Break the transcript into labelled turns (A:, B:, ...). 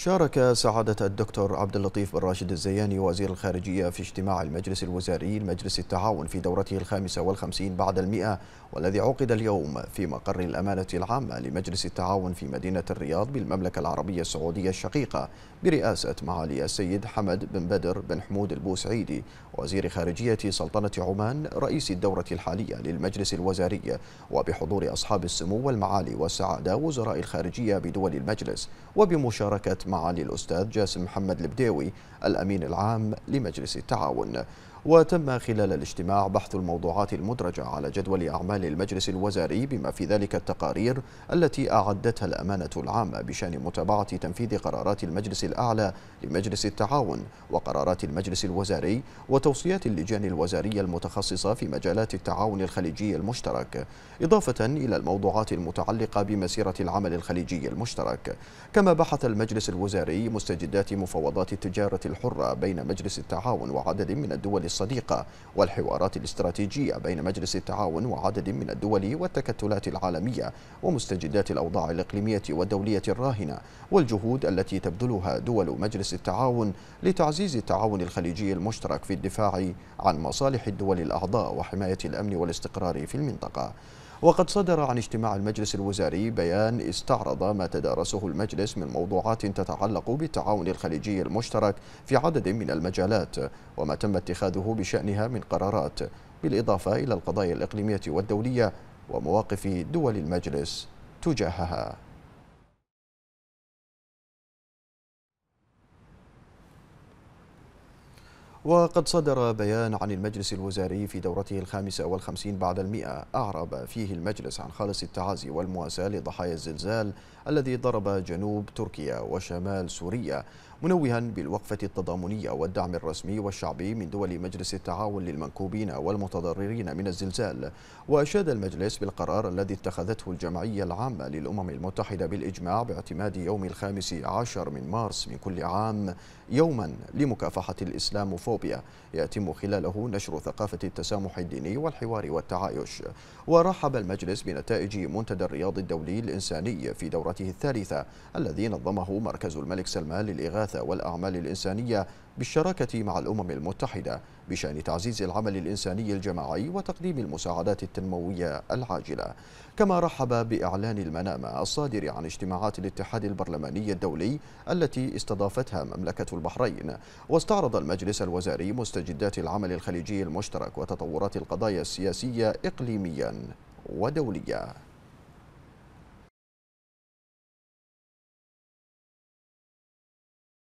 A: شارك سعادة الدكتور عبد اللطيف بن راشد الزياني وزير الخارجية في اجتماع المجلس الوزاري لمجلس التعاون في دورته الخامسة والخمسين بعد المئة والذي عقد اليوم في مقر الأمانة العامة لمجلس التعاون في مدينة الرياض بالمملكة العربية السعودية الشقيقة برئاسة معالي السيد حمد بن بدر بن حمود البوسعيدي وزير خارجية سلطنة عمان رئيس الدورة الحالية للمجلس الوزاري وبحضور أصحاب السمو والمعالي والسعادة وزراء الخارجية بدول المجلس وبمشاركة معالي الأستاذ جاسم محمد البديوي الأمين العام لمجلس التعاون وتم خلال الاجتماع بحث الموضوعات المدرجة على جدول أعمال المجلس الوزاري بما في ذلك التقارير التي أعدتها الأمانة العامة بشأن متابعة تنفيذ قرارات المجلس الأعلى لمجلس التعاون وقرارات المجلس الوزاري وتوصيات اللجان الوزارية المتخصصة في مجالات التعاون الخليجي المشترك إضافة إلى الموضوعات المتعلقة بمسيرة العمل الخليجي المشترك كما بحث المجلس الوزاري مستجدات مفاوضات التجارة الحرة بين مجلس التعاون وعدد من الدول الصديقة والحوارات الاستراتيجية بين مجلس التعاون وعدد من الدول والتكتلات العالمية ومستجدات الأوضاع الإقليمية والدولية الراهنة والجهود التي تبذلها دول مجلس التعاون لتعزيز التعاون الخليجي المشترك في الدفاع عن مصالح الدول الأعضاء وحماية الأمن والاستقرار في المنطقة وقد صدر عن اجتماع المجلس الوزاري بيان استعرض ما تدارسه المجلس من موضوعات تتعلق بالتعاون الخليجي المشترك في عدد من المجالات وما تم اتخاذه بشأنها من قرارات بالإضافة إلى القضايا الإقليمية والدولية ومواقف دول المجلس تجاهها وقد صدر بيان عن المجلس الوزاري في دورته الخامسة والخمسين بعد المئة أعرب فيه المجلس عن خالص التعازي والمواساة لضحايا الزلزال الذي ضرب جنوب تركيا وشمال سوريا منوها بالوقفة التضامنية والدعم الرسمي والشعبي من دول مجلس التعاون للمنكوبين والمتضررين من الزلزال وأشاد المجلس بالقرار الذي اتخذته الجمعية العامة للأمم المتحدة بالإجماع باعتماد يوم الخامس عشر من مارس من كل عام يوما لمكافحة الإسلاموفوبيا يتم خلاله نشر ثقافة التسامح الديني والحوار والتعايش ورحب المجلس بنتائج منتدى الرياض الدولي الإنساني في دورته الثالثة الذي نظمه مركز الملك سلمان للإغاثة الإغاثة والأعمال الإنسانية بالشراكة مع الأمم المتحدة بشأن تعزيز العمل الإنساني الجماعي وتقديم المساعدات التنموية العاجلة كما رحب بإعلان المنامة الصادر عن اجتماعات الاتحاد البرلماني الدولي التي استضافتها مملكة البحرين واستعرض المجلس الوزاري مستجدات العمل الخليجي المشترك وتطورات القضايا السياسية إقليميا ودوليا